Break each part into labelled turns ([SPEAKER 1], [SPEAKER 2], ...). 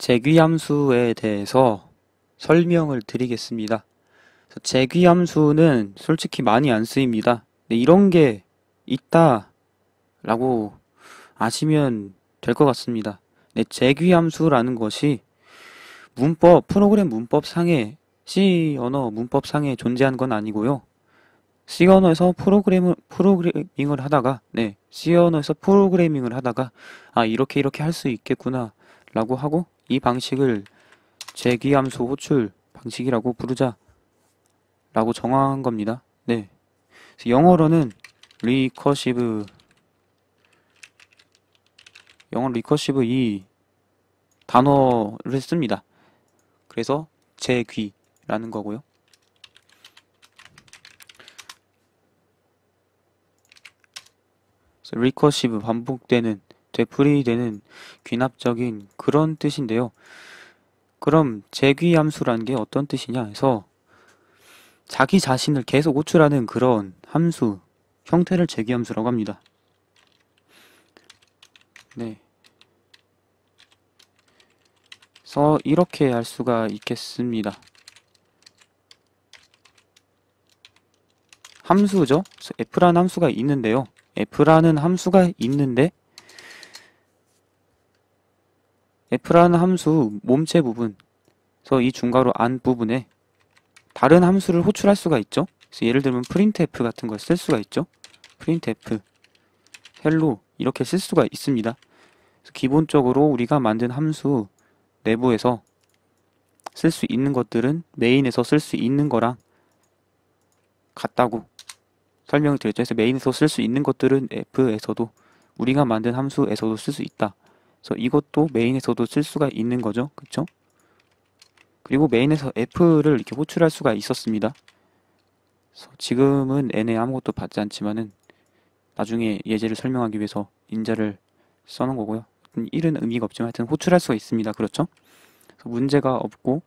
[SPEAKER 1] 제귀함수에 대해서 설명을 드리겠습니다. 제귀함수는 솔직히 많이 안 쓰입니다. 이런 게 있다 라고 아시면 될 것 같습니다. 네, 제귀함수라는 것이 문법, 프로그램 문법상에 C 언어 문법상에 존재한 건 아니고요. C 언어에서 프로그램을, 프로그래밍을 하다가, 네, C 언어에서 프로그래밍을 하다가, 아, 이렇게 이렇게 할 수 있겠구나 라고 하고 이 방식을 제기함수 호출 방식이라고 부르자 라고 정한 겁니다. 네. 영어로는 리커시브 영어 리커시브 이 단어를 씁니다. 그래서 제귀라는 거고요. 리커시브 반복되는 되풀이되는 귀납적인 그런 뜻인데요. 그럼 재귀함수란게 어떤 뜻이냐 해서 자기 자신을 계속 호출하는 그런 함수 형태를 재귀함수라고 합니다. 네. 그래서 이렇게 할 수가 있겠습니다. 함수죠. F라는 함수가 있는데요. F라는 함수가 있는데 f라는 함수 몸체 부분 그래서 이 중괄호 안 부분에 다른 함수를 호출할 수가 있죠. 그래서 예를 들면 printf 같은 걸 쓸 수가 있죠. printf hello 이렇게 쓸 수가 있습니다. 기본적으로 우리가 만든 함수 내부에서 쓸 수 있는 것들은 메인에서 쓸 수 있는 거랑 같다고 설명을 드렸죠. 그래서 메인에서 쓸 수 있는 것들은 f에서도 우리가 만든 함수에서도 쓸 수 있다. 그래서 이것도 메인에서도 쓸 수가 있는 거죠. 그렇 그리고 메인에서 F를 이렇게 호출할 수가 있었습니다. 지금은 N에 아무것도 받지 않지만은 나중에 예제를 설명하기 위해서 인자를 써놓은 거고요. 1은 음, 의미가 없지만 하여튼 호출할 수가 있습니다. 그렇죠? 문제가 없고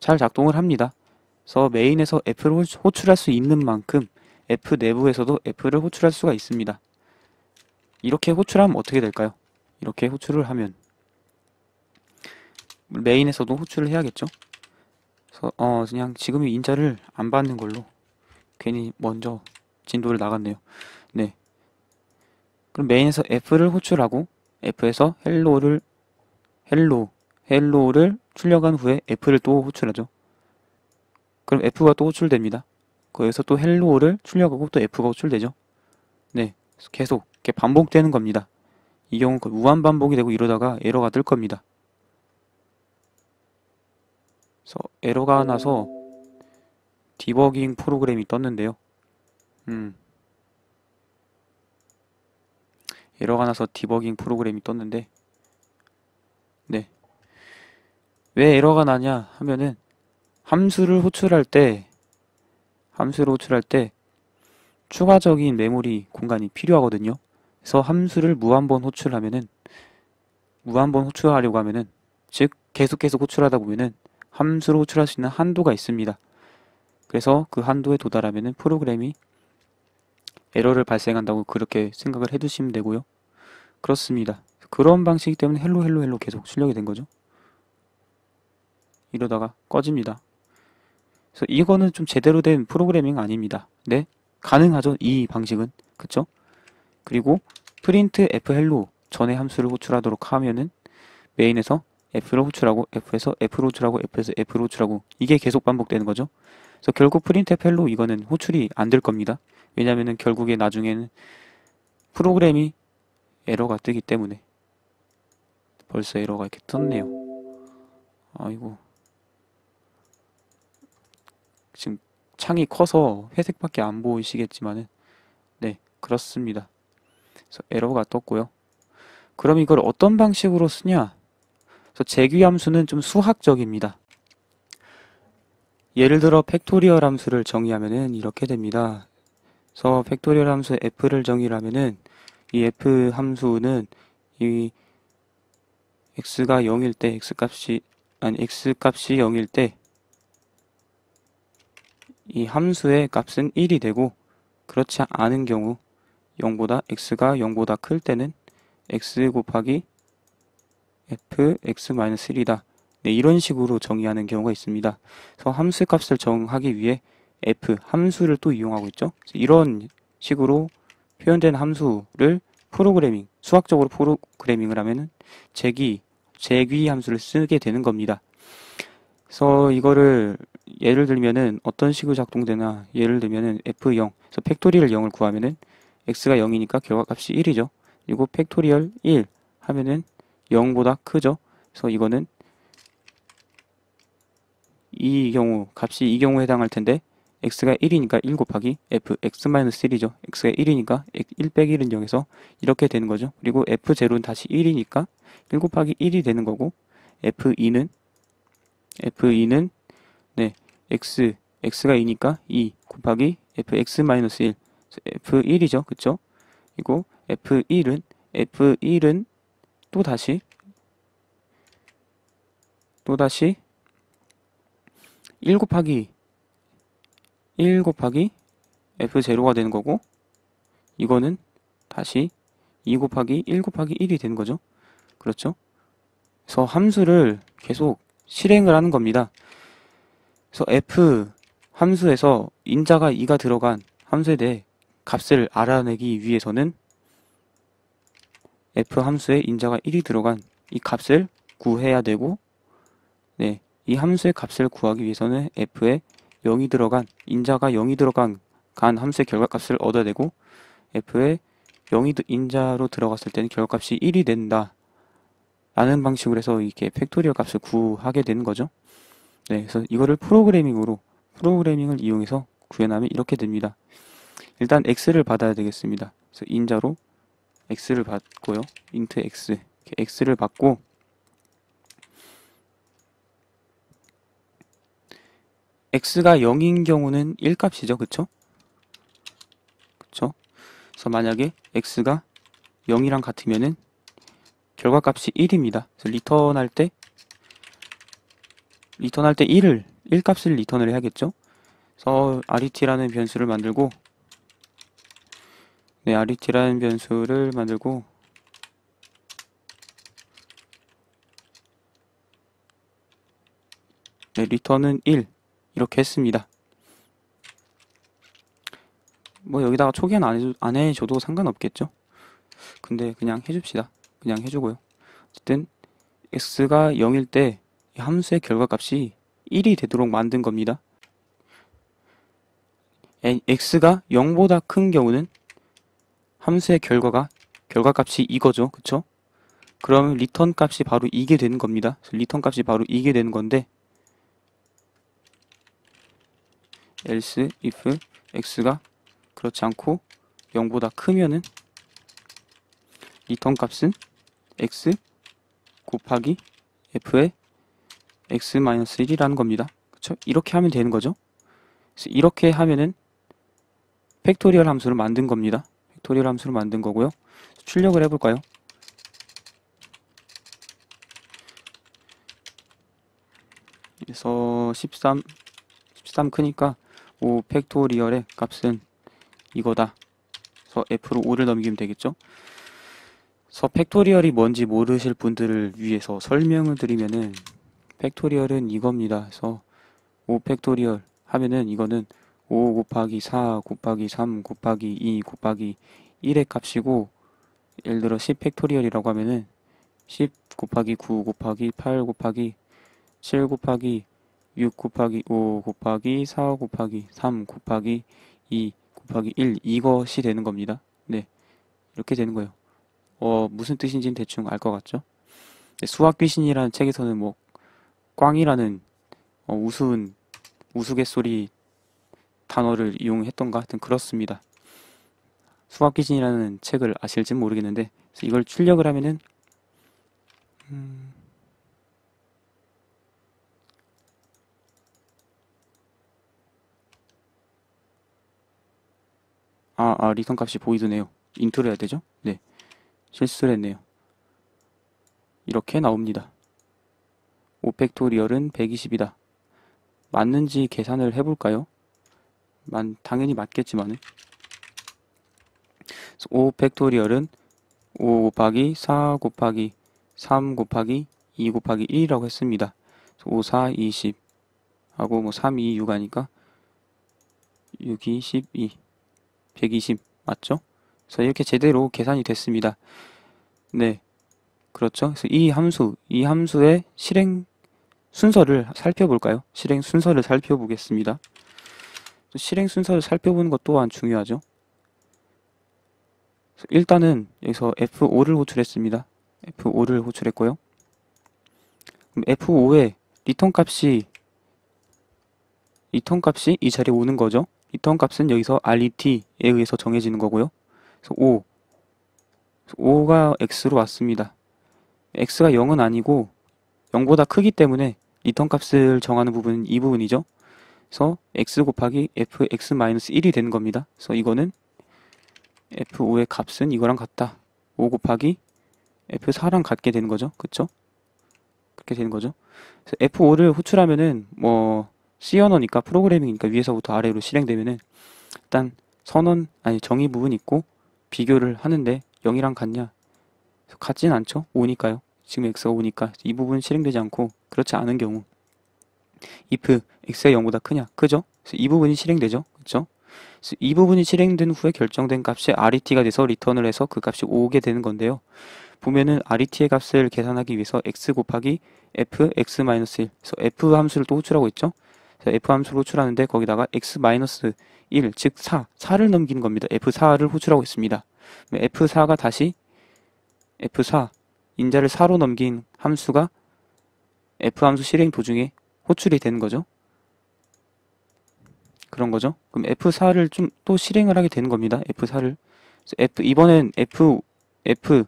[SPEAKER 1] 잘 작동을 합니다. 그래서 메인에서 F를 호출할 수 있는 만큼 F 내부에서도 F를 호출할 수가 있습니다. 이렇게 호출하면 어떻게 될까요? 이렇게 호출을 하면 메인에서도 호출을 해야겠죠? 그래서 어 그냥 지금 인자를 안 받는 걸로 괜히 먼저 진도를 나갔네요. 네. 그럼 메인에서 F를 호출하고 F에서 헬로를 헬로 헬로를 출력한 후에 F를 또 호출하죠. 그럼 F가 또 호출됩니다. 거기서 또 헬로를 출력하고 또 F가 호출되죠. 네. 계속 이렇게 반복되는 겁니다. 이 경우 그 우한 반복이 되고 이러다가 에러가 뜰 겁니다. 그래서 에러가 나서 디버깅 프로그램이 떴는데요. 음. 에러가 나서 디버깅 프로그램이 떴는데 네. 왜 에러가 나냐 하면은 함수를 호출할 때 함수를 호출할 때 추가적인 메모리 공간이 필요하거든요. 그래서 함수를 무한번 호출하면은 무한번 호출하려고 하면은 즉 계속 계속 호출하다 보면은 함수로 호출할 수 있는 한도가 있습니다. 그래서 그 한도에 도달하면은 프로그램이 에러를 발생한다고 그렇게 생각을 해두시면 되고요. 그렇습니다. 그런 방식 이기 때문에 헬로 헬로 헬로 계속 출력이 된 거죠. 이러다가 꺼집니다. 그래서 이거는 좀 제대로 된 프로그래밍 아닙니다. 네. 가능하죠. 이 방식은. 그쵸? 그리고 프린트 f 헬로 전에 함수를 호출하도록 하면은 메인에서 f를 호출하고 f에서 f로 호출하고 f에서 f로 호출하고 이게 계속 반복되는 거죠. 그래서 결국 프린트 f 헬로 이거는 호출이 안 될 겁니다. 왜냐면은 결국에 나중에는 프로그램이 에러가 뜨기 때문에 벌써 에러가 이렇게 떴네요. 아이고 지금 창이 커서 회색밖에 안 보이시겠지만은 네 그렇습니다. 그래서 에러가 떴고요. 그럼 이걸 어떤 방식으로 쓰냐? 그래서 제규 함수는 좀 수학적입니다. 예를 들어 팩토리얼 함수를 정의하면은 이렇게 됩니다. 그래서 팩토리얼 함수 f를 정의하면은 이 f 함수는 이 x가 0일 때 x 값이 아니 x 값이 0일 때이 함수의 값은 1이 되고 그렇지 않은 경우 0보다 x가 0보다 클 때는 x 곱하기 f x-1이다. 네, 이런 식으로 정의하는 경우가 있습니다. 그래서 함수 값을 정하기 위해 f 함수를 또 이용하고 있죠. 이런 식으로 표현된 함수를 프로그래밍, 수학적으로 프로그래밍을 하면은 재기, 제귀 함수를 쓰게 되는 겁니다. 그래서 이거를 예를 들면은 어떤 식으로 작동되나 예를 들면은 f0 그래서 팩토리얼 0을 구하면은 x가 0이니까 결과값이 1이죠. 그리고 팩토리얼 1 하면은 0보다 크죠. 그래서 이거는 이 경우 값이 이 경우에 해당할 텐데 x가 1이니까 1 곱하기 f x-1이죠. x가 1이니까 1 빼기 1은 0에서 이렇게 되는 거죠. 그리고 f0는 다시 1이니까 1 곱하기 1이 되는 거고 f2는 f2는 네, x, x가 2니까 2 곱하기 fx-1, f1이죠, 그쵸? 그리고 f1은, f1은 또 다시, 또 다시 1 곱하기 1 곱하기 f0가 되는 거고, 이거는 다시 2 곱하기 1 곱하기 1이 되는 거죠. 그렇죠? 그래서 함수를 계속 실행을 하는 겁니다. 그래서 f 함수에서 인자가 2가 들어간 함수에 대해 값을 알아내기 위해서는 f 함수에 인자가 1이 들어간 이 값을 구해야 되고 네, 이 함수의 값을 구하기 위해서는 f에 0이 들어간 인자가 0이 들어간 간 함수의 결과값을 얻어야 되고 f에 0이 인자로 들어갔을 때는 결과값이 1이 된다 라는 방식으로 해서 이렇게 팩토리얼 값을 구하게 되는 거죠. 네, 그래서 이거를 프로그래밍으로 프로그래밍을 이용해서 구현하면 이렇게 됩니다. 일단 x를 받아야 되겠습니다. 그래서 인자로 x를 받고요. int x 이렇게 x를 받고 x가 0인 경우는 1값이죠. 그쵸? 그쵸? 그래서 만약에 x가 0이랑 같으면은 결과값이 1입니다. 그래서 리턴할 때 리턴할 때 1을 1값을 리턴을 해야겠죠. 그래서 ret라는 변수를 만들고 네, ret라는 변수를 만들고 네, 리턴은 1 이렇게 했습니다. 뭐 여기다가 초기화는 안, 해줘, 안 해줘도 상관없겠죠. 근데 그냥 해줍시다. 그냥 해주고요. 어쨌든 x가 0일 때 함수의 결과값이 1이 되도록 만든 겁니다. x가 0보다 큰 경우는 함수의 결과가 결과값이 이거죠. 그쵸? 그러면 리턴 값이 바로 이게 되는 겁니다. 리턴 값이 바로 이게 되는 건데 else if x가 그렇지 않고 0보다 크면은 리턴 값은 x 곱하기 f의 x-1이라는 겁니다. 그렇죠? 이렇게 하면 되는 거죠. 이렇게 하면은 팩토리얼 함수를 만든 겁니다. 팩토리얼 함수를 만든 거고요. 출력을 해볼까요? 그래서 13, 13 크니까 5 팩토리얼의 값은 이거다. 그래서 F로 5를 넘기면 되겠죠. 그래서 팩토리얼이 뭔지 모르실 분들을 위해서 설명을 드리면은 팩토리얼은 이겁니다. 그래서 5 팩토리얼 하면은 이거는 5 곱하기 4 곱하기 3 곱하기 2 곱하기 1의 값이고 예를 들어 10 팩토리얼이라고 하면은 10 곱하기 9 곱하기 8 곱하기 7 곱하기 6 곱하기 5 곱하기 4 곱하기 3 곱하기 2 곱하기 1 이것이 되는 겁니다. 네. 이렇게 되는 거예요. 어, 무슨 뜻인지는 대충 알 것 같죠? 네, 수학 귀신이라는 책에서는 뭐 꽝이라는 어, 우스운 우스갯소리 단어를 이용했던가 하여튼 그렇습니다. 수학기진이라는 책을 아실지 모르겠는데 이걸 출력을 하면은 음 아, 아, 리턴 값이 보이드네요. 인트로 해야 되죠? 네. 실수를 했네요. 이렇게 나옵니다. 5팩토리얼은 120이다. 맞는지 계산을 해볼까요? 만, 당연히 맞겠지만은. 5 팩토리얼은 5 곱하기 4 곱하기 3 곱하기 2 곱하기 1이라고 했습니다. 5, 4, 20 하고 뭐 3, 2, 6 하니까 6, 2, 12, 120 맞죠? 그래서 이렇게 제대로 계산이 됐습니다. 네, 그렇죠. 그래서 이 함수, 이 함수의 실행 순서를 살펴볼까요? 실행 순서를 살펴보겠습니다. 실행 순서를 살펴보는 것 또한 중요하죠. 일단은 여기서 F5를 호출했습니다. F5를 호출했고요. f 5에 리턴 값이 리턴 값이 이 자리에 오는 거죠. 리턴 값은 여기서 RET에 의해서 정해지는 거고요. 그래서 5 5가 X로 왔습니다. X가 0은 아니고 0보다 크기 때문에 리턴 값을 정하는 부분은 이 부분이죠. 그래서 x 곱하기 fx-1이 되는 겁니다. 그래서 이거는 f5의 값은 이거랑 같다. 5 곱하기 f4랑 같게 되는 거죠. 그쵸? 그렇게 되는 거죠. 그래서 f5를 호출하면은 뭐 C 언어니까 프로그래밍이니까 위에서부터 아래로 실행되면은 일단 선언 아니 정의 부분 있고 비교를 하는데 0이랑 같냐? 같진 않죠. 5니까요. 지금 x가 5니까 이 부분 실행되지 않고 그렇지 않은 경우 if x 의 0보다 크냐 그죠? 그래서 이 부분이 실행되죠. 그렇죠? 그래서 이 부분이 실행된 후에 결정된 값이 ret가 돼서 리턴을 해서 그 값이 오게 되는 건데요. 보면은 ret의 값을 계산하기 위해서 x 곱하기 f x-1 그래서 f 함수를 또 호출하고 있죠. 그래서 f 함수를 호출하는데 거기다가 x-1 즉 4, 4를 넘긴 겁니다. f4를 호출하고 있습니다. f4가 다시 f4 인자를 4로 넘긴 함수가 F 함수 실행 도중에 호출이 되는 거죠. 그런 거죠. 그럼 F4를 좀 또 실행을 하게 되는 겁니다. F4를. F 이번엔 F F5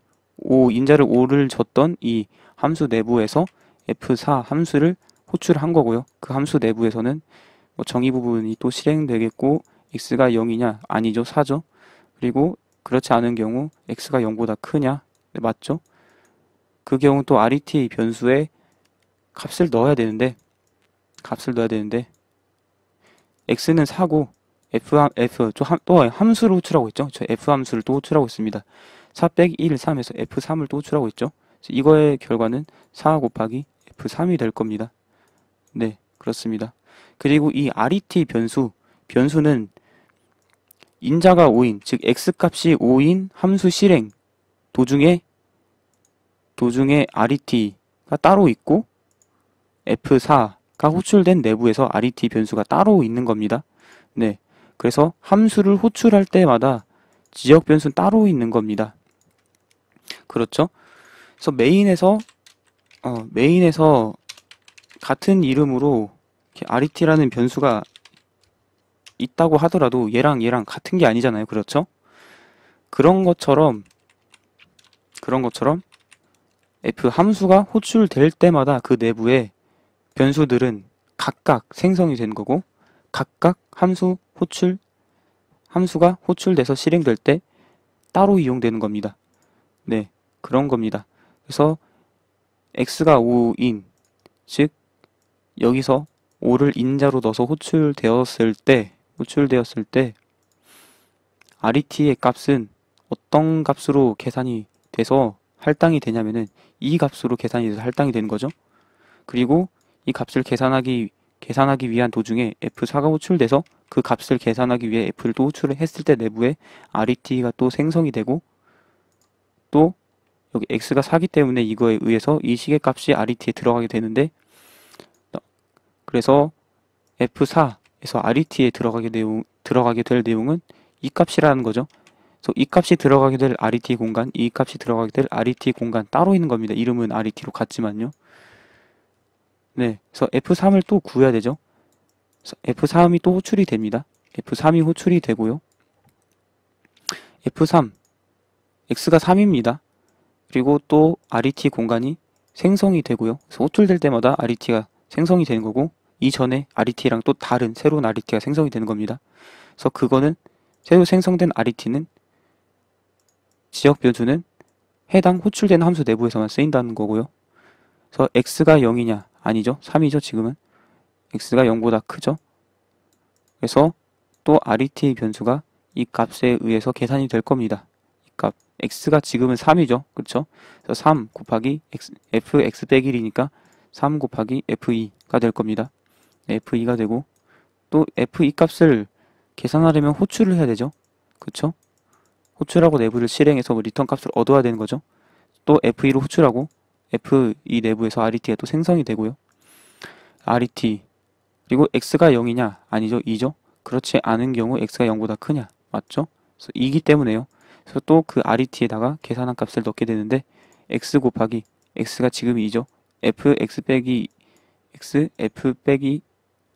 [SPEAKER 1] 인자를 5를 줬던 이 함수 내부에서 F4 함수를 호출한 거고요. 그 함수 내부에서는 뭐 정의 부분이 또 실행되겠고 x가 0이냐 아니죠 4죠. 그리고 그렇지 않은 경우 x가 0보다 크냐 네, 맞죠? 그 경우 또 ret 변수에 값을 넣어야 되는데 값을 넣어야 되는데 x는 4고 f, 함, f 또, 함, 또 함수를 호출하고 있죠. 저 f 함수를 또 호출하고 있습니다. 4 빼기 1 3에서 f3을 또 호출하고 있죠. 이거의 결과는 4 곱하기 f3이 될 겁니다. 네, 그렇습니다. 그리고 이 ret 변수, 변수는 인자가 5인, 즉 x값이 5인 함수 실행 도중에 도중에 ret가 따로 있고 F4가 호출된 내부에서 RET 변수가 따로 있는 겁니다. 네. 그래서 함수를 호출할 때마다 지역 변수는 따로 있는 겁니다. 그렇죠? 그래서 메인에서 어, 메인에서 같은 이름으로 RET라는 변수가 있다고 하더라도 얘랑 얘랑 같은 게 아니잖아요. 그렇죠? 그런 것처럼 그런 것처럼 F 함수가 호출될 때마다 그 내부에 변수들은 각각 생성이 된 거고 각각 함수 호출 함수가 호출돼서 실행될 때 따로 이용되는 겁니다. 네, 그런 겁니다. 그래서 x가 5인 즉 여기서 5를 인자로 넣어서 호출되었을 때 호출되었을 때 RET의 값은 어떤 값으로 계산이 돼서 할당이 되냐면은 이 값으로 계산이 돼서 할당이 되는 거죠. 그리고 이 값을 계산하기 계산하기 위한 도중에 f4가 호출돼서 그 값을 계산하기 위해 f를 또 호출을 했을 때 내부에 ret가 또 생성이 되고 또 여기 x가 4기 때문에 이거에 의해서 이시계 값이 ret에 들어가게 되는데 어, 그래서 f4에서 ret에 들어가게 내용 들어가게 될 내용은 이 값이라는 거죠. 그래서 이 값이 들어가게 될 RET 공간, 이 값이 들어가게 될 RET 공간 따로 있는 겁니다. 이름은 RET로 같지만요. 네, 그래서 F3을 또 구해야 되죠. F3이 또 호출이 됩니다. F3이 호출이 되고요. F3, X가 3입니다. 그리고 또 RET 공간이 생성이 되고요. 그래서 호출될 때마다 RET가 생성이 되는 거고 이전에 RET랑 또 다른 새로운 RET가 생성이 되는 겁니다. 그래서 그거는 새로 생성된 RET는 지역 변수는 해당 호출된 함수 내부에서만 쓰인다는 거고요. 그래서 x가 0이냐 아니죠. 3이죠. 지금은. x가 0보다 크죠. 그래서 또 RET 변수가 이 값에 의해서 계산이 될 겁니다. 이 값. x가 지금은 3이죠. 그렇죠? 그래서 3 곱하기 x, fx 빼기 1이니까 3 곱하기 f2가 될 겁니다. f2가 되고 또 f2 e 값을 계산하려면 호출을 해야 되죠. 그렇죠? 호출하고 내부를 실행해서 리턴 값을 얻어야 되는 거죠. 또 f2로 호출하고 F2 내부에서 RET가 또 생성이 되고요. RET 그리고 X가 0이냐? 아니죠. 2죠. 그렇지 않은 경우 X가 0보다 크냐? 맞죠? 그래서 2기 때문에요. 그래서 또 그 RET에다가 계산한 값을 넣게 되는데 X 곱하기 X가 지금 2죠. FX 빼기 X, F 빼기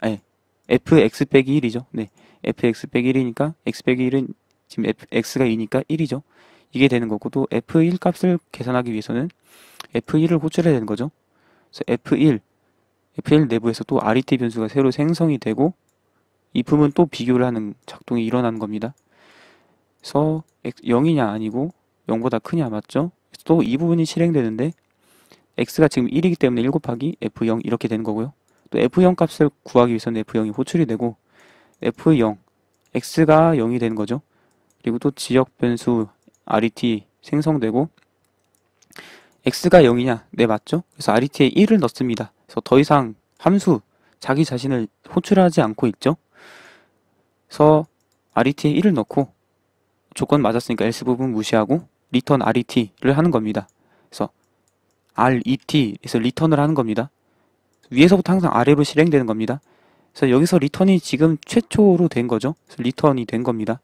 [SPEAKER 1] 아니 FX 빼기 1이죠. 네. FX 빼기 1이니까 X 빼기 1은 지금 F, X가 2니까 1이죠. 이게 되는 거고 또 F1 값을 계산하기 위해서는 F1을 호출해야 되는 거죠. 그래서 F1, F1 내부에서 또 r e t 변수가 새로 생성이 되고 이 품은 또 비교를 하는 작동이 일어나는 겁니다. 그래서 0이냐 아니고 0보다 크냐 맞죠? 또 이 부분이 실행되는데 x가 지금 1이기 때문에 1 곱하기 f0 이렇게 되는 거고요. 또 f0 값을 구하기 위해서는 f0이 호출이 되고 f0 x가 0이 되는 거죠. 그리고 또 지역 변수 RET 생성되고 x가 0이냐? 네 맞죠? 그래서 RET에 1을 넣습니다. 그래서 더 이상 함수 자기 자신을 호출하지 않고 있죠. 그래서 RET에 1을 넣고 조건 맞았으니까 else 부분 무시하고 return RET를 하는 겁니다. 그래서 RET에서 return을 하는 겁니다. 위에서부터 항상 r f 로 실행되는 겁니다. 그래서 여기서 리턴이 지금 최초로 된 거죠. 리턴이 된 겁니다.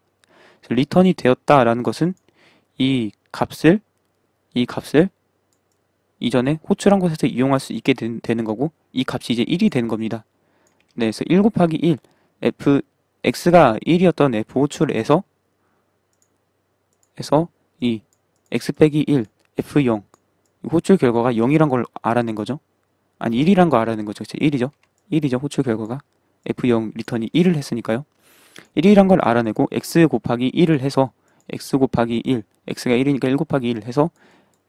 [SPEAKER 1] 리턴이 되었다라는 것은 이 값을 이 값을 이전에 호출한 곳에서 이용할 수 있게 된, 되는 거고 이 값이 이제 1이 되는 겁니다. 네, 그래서 1 곱하기 1 f x가 1이었던 f 호출에서 에서 이 x 빼기 1 f0 호출 결과가 0이란 걸 알아낸 거죠. 아니 1이란 걸 알아낸 거죠. 그쵸? 1이죠. 1이죠. 호출 결과가 f0 리턴이 1을 했으니까요. 1이란 걸 알아내고 x 곱하기 1을 해서 x 곱하기 1, x가 1이니까 1 곱하기 1 해서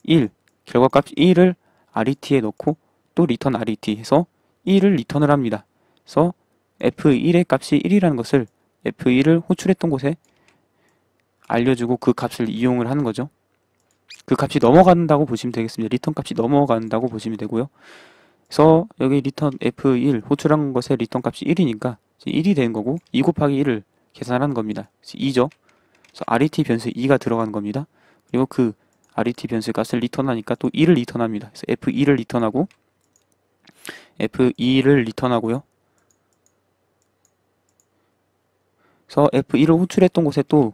[SPEAKER 1] 1, 결과값 1을 RET에 넣고 또 리턴 RET 해서 1을 리턴을 합니다. 그래서 F1의 값이 1이라는 것을 F1을 호출했던 곳에 알려주고 그 값을 이용을 하는 거죠. 그 값이 넘어간다고 보시면 되겠습니다. 리턴 값이 넘어간다고 보시면 되고요. 그래서 여기 리턴 F1 호출한 것의 리턴 값이 1이니까 1이 된 거고 2 곱하기 1을 계산하는 겁니다. 2죠. 그래서 RET 변수 2가 들어간 겁니다. 그리고 그 RET 변수의 값을 리턴하니까 또 2를 리턴합니다. 그래서 F2를 리턴하고 F2를 리턴하고요. 그래서 F1을 호출했던 곳에 또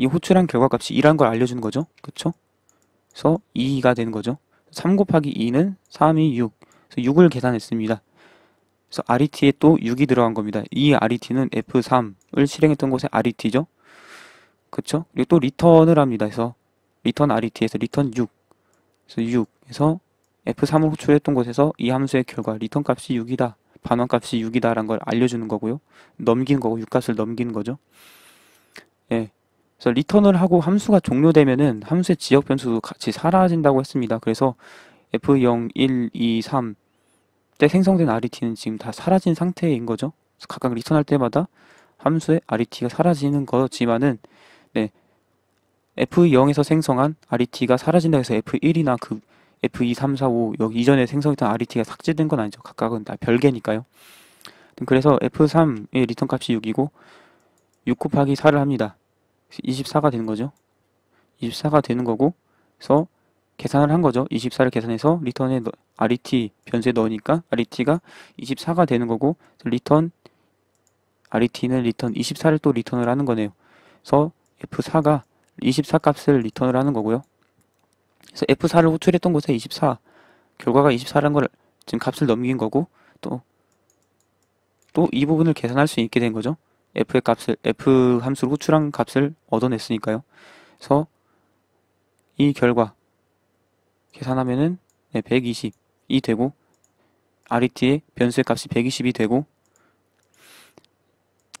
[SPEAKER 1] 이 호출한 결과값이 2란 걸 알려주는 거죠. 그쵸? 그래서 2가 되는 거죠. 3 곱하기 2는 3이 6. 그래서 6을 계산했습니다. 그래서 RET에 또 6이 들어간 겁니다. 이 RET는 F3을 실행했던 곳의 RET죠. 그쵸? 그리고 또 리턴을 합니다. 해서 리턴 RET에서 리턴 6 그래서 6 해서 F3을 호출했던 곳에서 이 함수의 결과 리턴 값이 6이다. 반환 값이 6이다라는 걸 알려주는 거고요. 넘기는 거고 6값을 넘기는 거죠. 예. 그래서 리턴을 하고 함수가 종료되면은 함수의 지역 변수도 같이 사라진다고 했습니다. 그래서 F0, 1, 2, 3때 생성된 RET는 지금 다 사라진 상태인 거죠. 각각 리턴할 때마다 함수의 RET가 사라지는 거지만은 네. F0에서 생성한 RET가 사라진다 해서 F1이나 그 F2, 3, 4, 5 여기 이전에 생성했던 RET가 삭제된 건 아니죠. 각각은 다 별개니까요. 그래서 F3의 리턴 값이 6이고 6 곱하기 4를 합니다. 24가 되는 거죠. 24가 되는 거고 그래서 계산을 한 거죠. 24를 계산해서 리턴에 RET 변수에 넣으니까 RET가 24가 되는 거고 리턴 RET는 리턴 24를 또 리턴을 하는 거네요. 그래서 F4가 24 값을 리턴을 하는 거고요. 그래서 F4를 호출했던 곳에 24 결과가 24라는 걸 지금 값을 넘긴 거고 또 또 이 부분을 계산할 수 있게 된 거죠. F의 값을 F 함수를 호출한 값을 얻어냈으니까요. 그래서 이 결과 계산하면은 네, 120이 되고 RET의 변수의 값이 120이 되고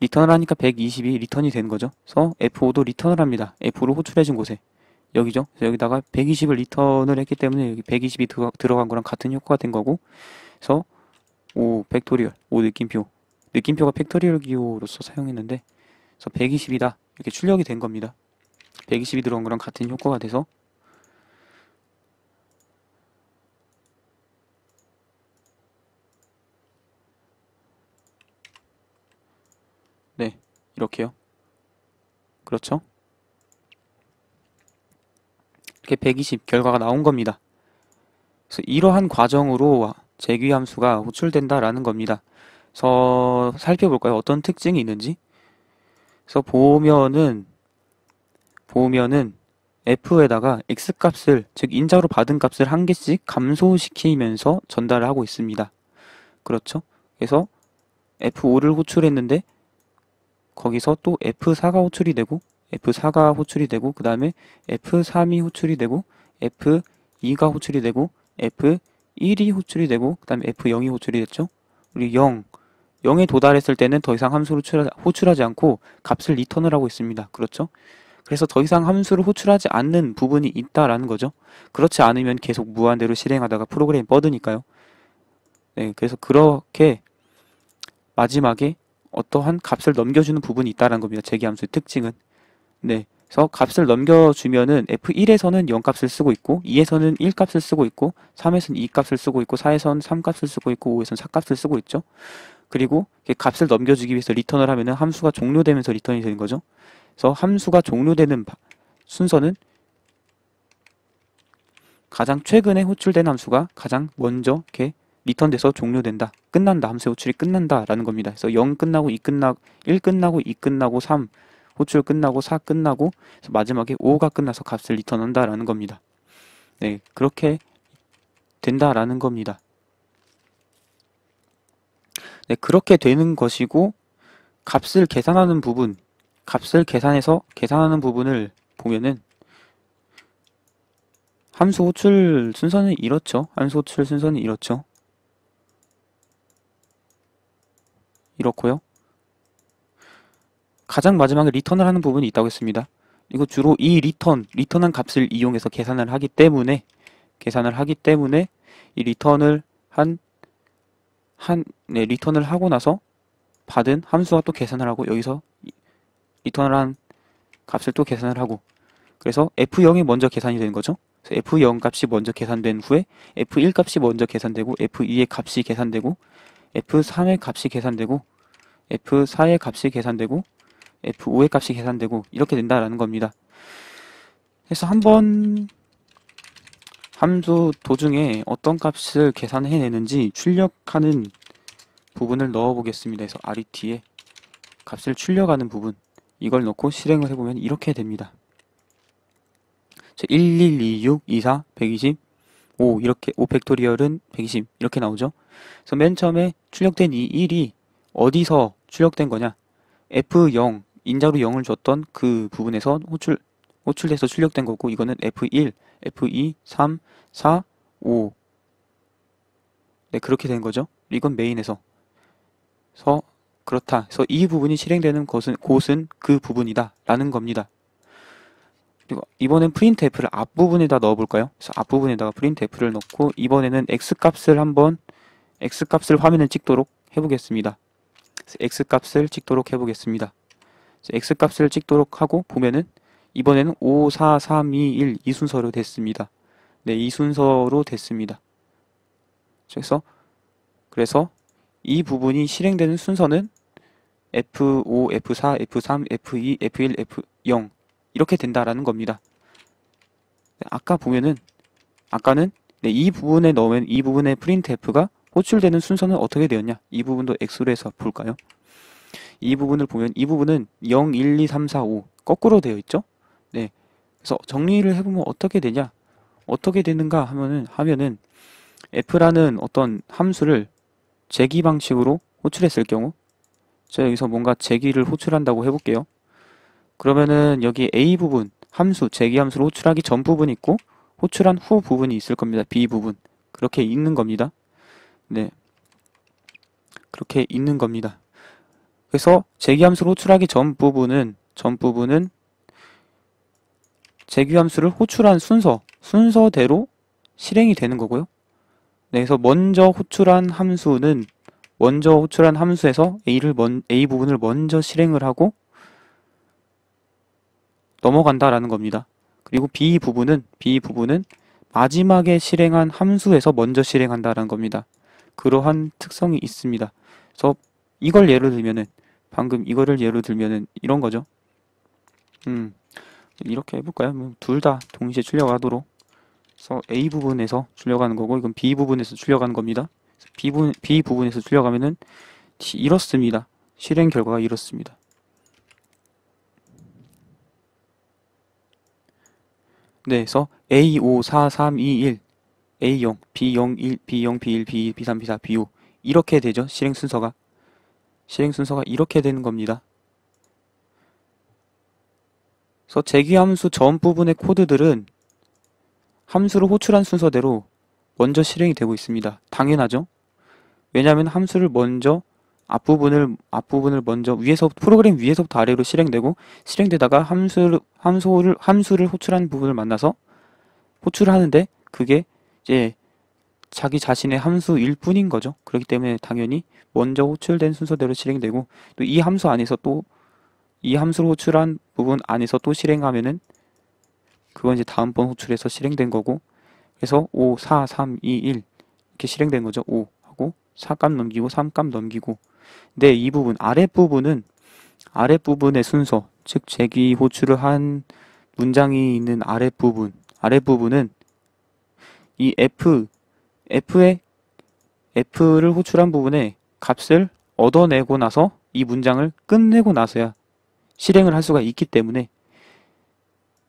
[SPEAKER 1] 리턴을 하니까 120이 리턴이 된 거죠. 그래서 F5도 리턴을 합니다. F5로 호출해준 곳에. 여기죠. 여기다가 120을 리턴을 했기 때문에 여기 120이 들어, 들어간 거랑 같은 효과가 된 거고. 그래서 오 팩토리얼, 오 느낌표. 느낌표가 팩토리얼 기호로서 사용했는데 그래서 120이다. 이렇게 출력이 된 겁니다. 120이 들어간 거랑 같은 효과가 돼서 이렇게요. 그렇죠? 이렇게 120 결과가 나온 겁니다. 그래서 이러한 과정으로 재규 함수가 호출된다라는 겁니다. 그래서 살펴볼까요? 어떤 특징이 있는지? 그래서 보면은 보면은 f에다가 x 값을 즉 인자로 받은 값을 한 개씩 감소시키면서 전달을 하고 있습니다. 그렇죠? 그래서 f5를 호출했는데 거기서 또 F4가 호출이 되고 F4가 호출이 되고 그 다음에 F3이 호출이 되고 F2가 호출이 되고 F1이 호출이 되고 그 다음에 F0이 호출이 됐죠. 우리 0, 0에 도달했을 때는 더 이상 함수를 호출하지 않고 값을 리턴을 하고 있습니다. 그렇죠? 그래서 더 이상 함수를 호출하지 않는 부분이 있다라는 거죠. 그렇지 않으면 계속 무한대로 실행하다가 프로그램이 뻗으니까요. 네, 그래서 그렇게 마지막에 어떠한 값을 넘겨주는 부분이 있다는 겁니다. 재기함수의 특징은. 네. 그래서 값을 넘겨주면은 F1에서는 0값을 쓰고 있고 2에서는 1값을 쓰고 있고 3에서는 2값을 쓰고 있고 4에서는 3값을 쓰고 있고 5에서는 4값을 쓰고 있죠. 그리고 값을 넘겨주기 위해서 리턴을 하면은 함수가 종료되면서 리턴이 되는 거죠. 그래서 함수가 종료되는 순서는 가장 최근에 호출된 함수가 가장 먼저 이렇게 리턴돼서 종료된다. 끝난다. 함수 호출이 끝난다. 라는 겁니다. 그래서 0 끝나고 2 끝나고 1 끝나고 2 끝나고 3 호출 끝나고 4 끝나고 마지막에 5가 끝나서 값을 리턴한다. 라는 겁니다. 네, 그렇게 된다. 라는 겁니다. 네, 그렇게 되는 것이고 값을 계산하는 부분, 값을 계산해서 계산하는 부분을 보면은 함수 호출 순서는 이렇죠. 함수 호출 순서는 이렇죠. 이렇고요. 가장 마지막에 리턴을 하는 부분이 있다고 했습니다. 이거 주로 이 리턴, 리턴한 값을 이용해서 계산을 하기 때문에 계산을 하기 때문에 이 리턴을 한, 한, 네, 리턴을 하고 나서 받은 함수와 또 계산을 하고 여기서 리턴을 한 값을 또 계산을 하고 그래서 F0이 먼저 계산이 되는 거죠. F0 값이 먼저 계산된 후에 F1 값이 먼저 계산되고 F2의 값이 계산되고 F3의 값이 계산되고 F4의 값이 계산되고 F5의 값이 계산되고 이렇게 된다라는 겁니다. 그래서 한번 함수 도중에 어떤 값을 계산해내는지 출력하는 부분을 넣어보겠습니다. 그래서 RET에 값을 출력하는 부분 이걸 넣고 실행을 해보면 이렇게 됩니다. 1126, 24, 120, 5 이렇게 5 팩토리얼은 120 이렇게 나오죠. 그래서 맨 처음에 출력된 이 1이 어디서 출력된 거냐? F0 인자로 0을 줬던 그 부분에서 호출 호출돼서 출력된 거고 이거는 F1, F2, 3, 4, 5. 네, 그렇게 된 거죠. 이건 메인에서 서 그렇다. 그래서 이 부분이 실행되는 것은 곳은 그 부분이다라는 겁니다. 그리고 이번엔 프린 i n t f 를 앞부분에다 넣어볼까요? 그래서 앞부분에다가 프린 i n t f 를 넣고 이번에는 x값을 한번 x값을 화면에 찍도록 해보겠습니다. x값을 찍도록 해보겠습니다. x값을 찍도록 하고 보면은 이번에는 5, 4, 3, 2, 1 이 순서로 됐습니다. 네, 이 순서로 됐습니다. 그래서 그래서 이 부분이 실행되는 순서는 F5, F4, F3, F2, F1, F0 이렇게 된다라는 겁니다. 아까 보면은 아까는 네, 이 부분에 넣으면 이 부분의 프린트 f 가 호출되는 순서는 어떻게 되었냐? 이 부분도 x로 해서 볼까요? 이 부분을 보면 이 부분은 0, 1, 2, 3, 4, 5 거꾸로 되어 있죠? 네. 그래서 정리를 해보면 어떻게 되냐? 어떻게 되는가 하면은 하면은 f라는 어떤 함수를 제기 방식으로 호출했을 경우 제가 여기서 뭔가 제기를 호출한다고 해볼게요. 그러면은 여기 A 부분 함수 제기 함수를 호출하기 전 부분이 있고 호출한 후 부분이 있을 겁니다. B 부분 그렇게 있는 겁니다. 네 그렇게 있는 겁니다. 그래서 제기 함수를 호출하기 전 부분은 전 부분은 제기 함수를 호출한 순서 순서대로 실행이 되는 거고요. 네, 그래서 먼저 호출한 함수는 먼저 호출한 함수에서 A를 먼, A 부분을 먼저 실행을 하고 넘어간다라는 겁니다. 그리고 B 부분은 B 부분은 마지막에 실행한 함수에서 먼저 실행한다라는 겁니다. 그러한 특성이 있습니다. 그래서 이걸 예로 들면은 방금 이거를 예로 들면은 이런 거죠. 음 이렇게 해볼까요? 뭐 둘다 동시에 출력하도록. 그래서 A 부분에서 출력하는 거고 이건 B 부분에서 출력하는 겁니다. B 부분 B 부분에서 출력하면은 이렇습니다. 실행 결과가 이렇습니다. 네, 그래서 A54321, A0, B01, B0, B1, B2, B3, B4, B5 이렇게 되죠. 실행 순서가. 실행 순서가 이렇게 되는 겁니다. 그래서 제기 함수 전 부분의 코드들은 함수를 호출한 순서대로 먼저 실행이 되고 있습니다. 당연하죠? 왜냐하면 함수를 먼저 앞부분을 앞부분을 먼저 위에서 프로그램 위에서부터 아래로 실행되고 실행되다가 함수를 함수를 함수를 호출한 부분을 만나서 호출하는데 그게 이제 자기 자신의 함수일 뿐인 거죠. 그렇기 때문에 당연히 먼저 호출된 순서대로 실행되고 또 이 함수 안에서 또 이 함수로 호출한 부분 안에서 또 실행하면은 그건 이제 다음번 호출해서 실행된 거고 그래서 5, 4, 3, 2, 1 이렇게 실행된 거죠. 5 하고 4감 넘기고 3감 넘기고 근데 네, 이 부분 아랫부분은 아랫부분의 순서 즉 제기 호출을 한 문장이 있는 아랫부분 아랫부분은 이 f f의 f를 호출한 부분에 값을 얻어내고 나서 이 문장을 끝내고 나서야 실행을 할 수가 있기 때문에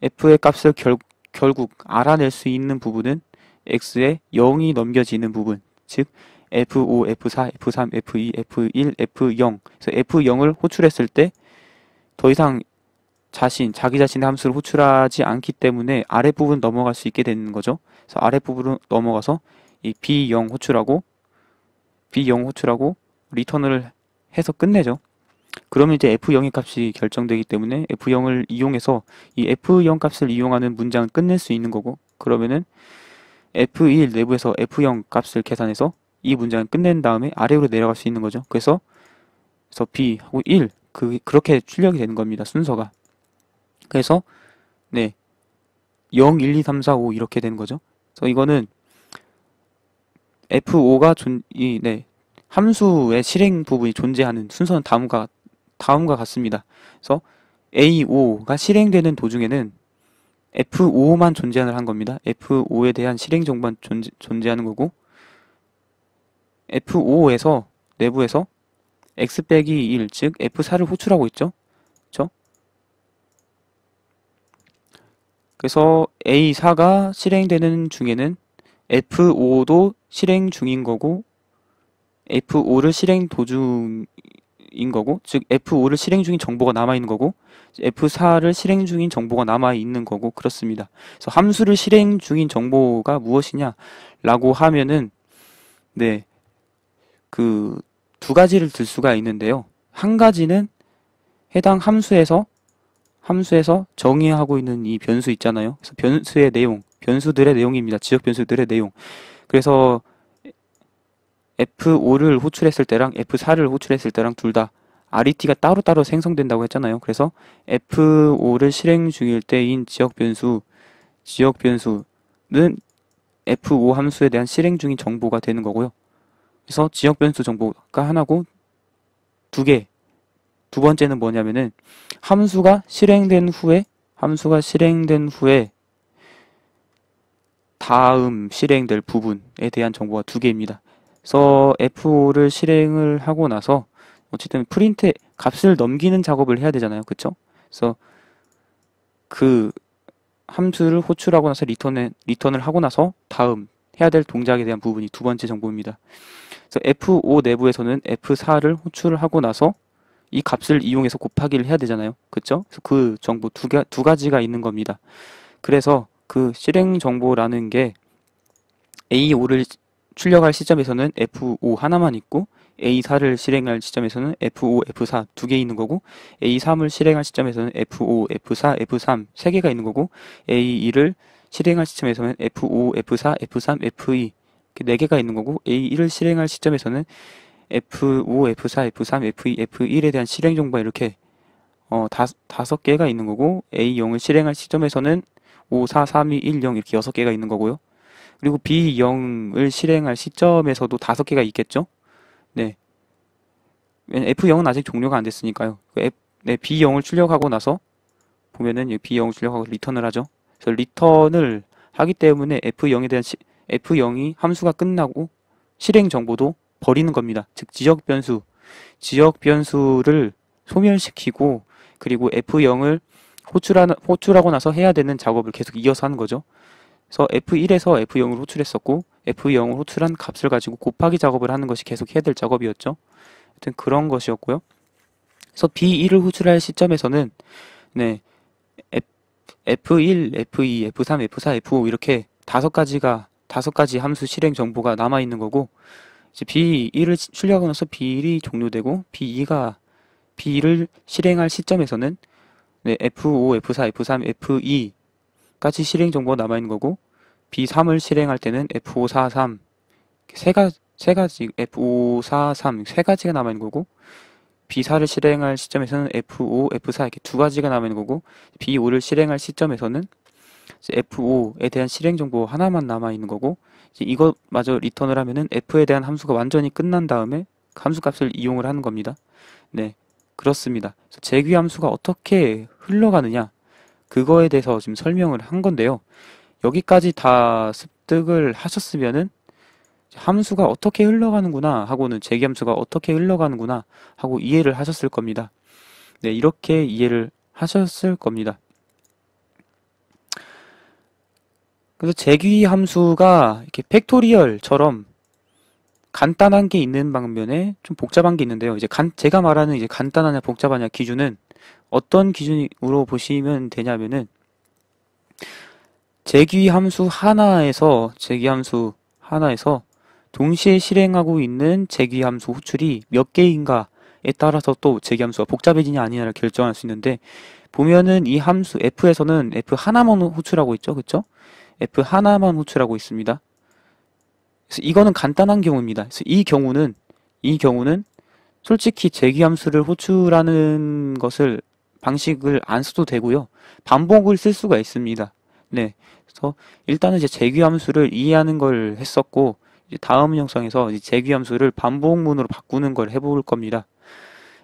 [SPEAKER 1] f의 값을 결, 결국 알아낼 수 있는 부분은 x 에 0이 넘겨지는 부분 즉 F5, F4, F3, F2, F1, F0. 그래서 F0을 호출했을 때 더 이상 자신, 자기 자신의 함수를 호출하지 않기 때문에 아랫부분 넘어갈 수 있게 되는 거죠. 그래서 아랫부분으로 넘어가서 이 B0 호출하고 B0 호출하고 리턴을 해서 끝내죠. 그러면 이제 F0의 값이 결정되기 때문에 F0을 이용해서 이 F0 값을 이용하는 문장을 끝낼 수 있는 거고 그러면은 F1 내부에서 F0 값을 계산해서 이 문장을 끝낸 다음에 아래로 내려갈 수 있는 거죠. 그래서 그래서 B 하고 1 그, 그렇게 출력이 되는 겁니다. 순서가. 그래서 네 0, 1, 2, 3, 4, 5 이렇게 되는 거죠. 그래서 이거는 F5가 존, 이, 네, 함수의 실행 부분이 존재하는 순서는 다음과 다음과 같습니다. 그래서 A5가 실행되는 도중에는 F5만 존재를 한 겁니다. F5에 대한 실행 정보만 존재, 존재하는 거고 F5에서 내부에서 x 빼기 1, 즉 F4를 호출하고 있죠. 그렇죠? 그래서 A4가 실행되는 중에는 F5도 실행 중인 거고 F5를 실행 도중인 거고 즉 F5를 실행 중인 정보가 남아 있는 거고 F4를 실행 중인 정보가 남아 있는 거고 그렇습니다. 그래서 함수를 실행 중인 정보가 무엇이냐라고 하면은 네. 그두 가지를 들 수가 있는데요. 한 가지는 해당 함수에서 함수에서 정의하고 있는 이 변수 있잖아요. 그래서 변수의 내용, 변수들의 내용입니다. 지역 변수들의 내용. 그래서 F5를 호출했을 때랑 F4를 호출했을 때랑 둘 다 RET가 따로따로 생성된다고 했잖아요. 그래서 F5를 실행 중일 때인 지역 변수, 지역 변수는 F5 함수에 대한 실행 중인 정보가 되는 거고요. 그래서 지역 변수 정보가 하나고 두 개. 두 번째는 뭐냐면은 함수가 실행된 후에 함수가 실행된 후에 다음 실행될 부분에 대한 정보가 두 개입니다. 그래서 F5를 실행을 하고 나서 어쨌든 프린트 값을 넘기는 작업을 해야 되잖아요. 그쵸? 그래서 그 함수를 호출하고 나서 리턴에, 리턴을 하고 나서 다음 해야 될 동작에 대한 부분이 두 번째 정보입니다. 그래서 F5 내부에서는 F4를 호출을 하고 나서 이 값을 이용해서 곱하기를 해야 되잖아요. 그쵸? 그래서 그 정보 두, 가, 두 가지가 있는 겁니다. 그래서 그 실행 정보라는 게 A5를 출력할 시점에서는 F5 하나만 있고 A4를 실행할 시점에서는 F5, F4 두 개 있는 거고 A3을 실행할 시점에서는 F5, F4, F3 세 개가 있는 거고 A2를 실행할 시점에서는 F5, F4, F3, F2 이렇게 4개가 있는 거고 A1을 실행할 시점에서는 F5, F4, F3, F2, F1에 대한 실행 정보가 이렇게 어, 다, 다섯 개가 있는 거고 A0을 실행할 시점에서는 5, 4, 3, 2, 1, 0 이렇게 여섯 개가 있는 거고요. 그리고 B0을 실행할 시점에서도 다섯 개가 있겠죠? 네. F0은 아직 종료가 안 됐으니까요. 그 F, 네, B0을 출력하고 나서 보면은 B0을 출력하고 리턴을 하죠. 그래서 리턴을 하기 때문에 F0에 대한 시, f0이 함수가 끝나고 실행 정보도 버리는 겁니다. 즉 지역 변수, 지역 변수를 소멸시키고 그리고 f0을 호출하고 나서 해야 되는 작업을 계속 이어서 하는 거죠. 그래서 F1에서 F0을 호출했었고 F0을 호출한 값을 가지고 곱하기 작업을 하는 것이 계속 해야 될 작업이었죠. 하여튼 그런 것이었고요. 그래서 B1을 호출할 시점에서는 네 F, F1, F2, F3, F4, F5 이렇게 다섯 가지가 다섯 가지 함수 실행 정보가 남아 있는 거고 이제 B1을 출력하고 나서 B1이 종료되고 B2가 B1을 실행할 시점에서는 네, F5, F4, F3, F2까지 실행 정보가 남아 있는 거고 B3을 실행할 때는 F5, 4, 3 세가 세 가지 F5, 4, 3세 가지가 남아 있는 거고 B4를 실행할 시점에서는 F5, F4 이렇게 두 가지가 남아 있는 거고 B5를 실행할 시점에서는 F5에 대한 실행 정보 하나만 남아 있는 거고 이제 이것마저 리턴을 하면은 F에 대한 함수가 완전히 끝난 다음에 함수값을 이용을 하는 겁니다. 네, 그렇습니다. 재귀 함수가 어떻게 흘러가느냐 그거에 대해서 지금 설명을 한 건데요. 여기까지 다 습득을 하셨으면은 함수가 어떻게 흘러가는구나 하고는 재기 함수가 어떻게 흘러가는구나 하고 이해를 하셨을 겁니다. 네, 이렇게 이해를 하셨을 겁니다. 그래서 제귀 함수가 이렇게 팩토리얼처럼 간단한 게 있는 방면에 좀 복잡한 게 있는데요. 이제 간, 제가 말하는 이제 간단하냐 복잡하냐 기준은 어떤 기준으로 보시면 되냐면은 제귀 함수 하나에서 제귀 함수 하나에서 동시에 실행하고 있는 제귀 함수 호출이 몇 개인가에 따라서 또제귀 함수가 복잡해지냐 아니냐를 결정할 수 있는데 보면은 이 함수 f에서는 f 하나만 호출하고 있죠. 그렇죠? F 하나만 호출하고 있습니다. 그래서 이거는 간단한 경우입니다. 그래서 이 경우는 이 경우는 솔직히 제기함수를 호출하는 것을 방식을 안 써도 되고요. 반복을 쓸 수가 있습니다. 네. 그래서 일단은 이제 제기함수를 이해하는 걸 했었고 다음 영상에서 제기함수를 반복문으로 바꾸는 걸 해볼 겁니다.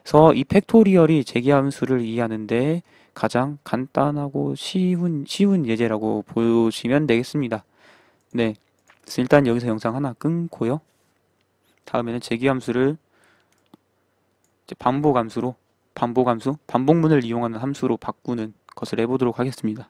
[SPEAKER 1] 그래서 이 팩토리얼이 제기함수를 이해하는데 가장 간단하고 쉬운, 쉬운 예제라고 보시면 되겠습니다. 네. 일단 여기서 영상 하나 끊고요. 다음에는 제기함수를 반복 함수로, 반복 함수, 반복문을 이용하는 함수로 바꾸는 것을 해보도록 하겠습니다.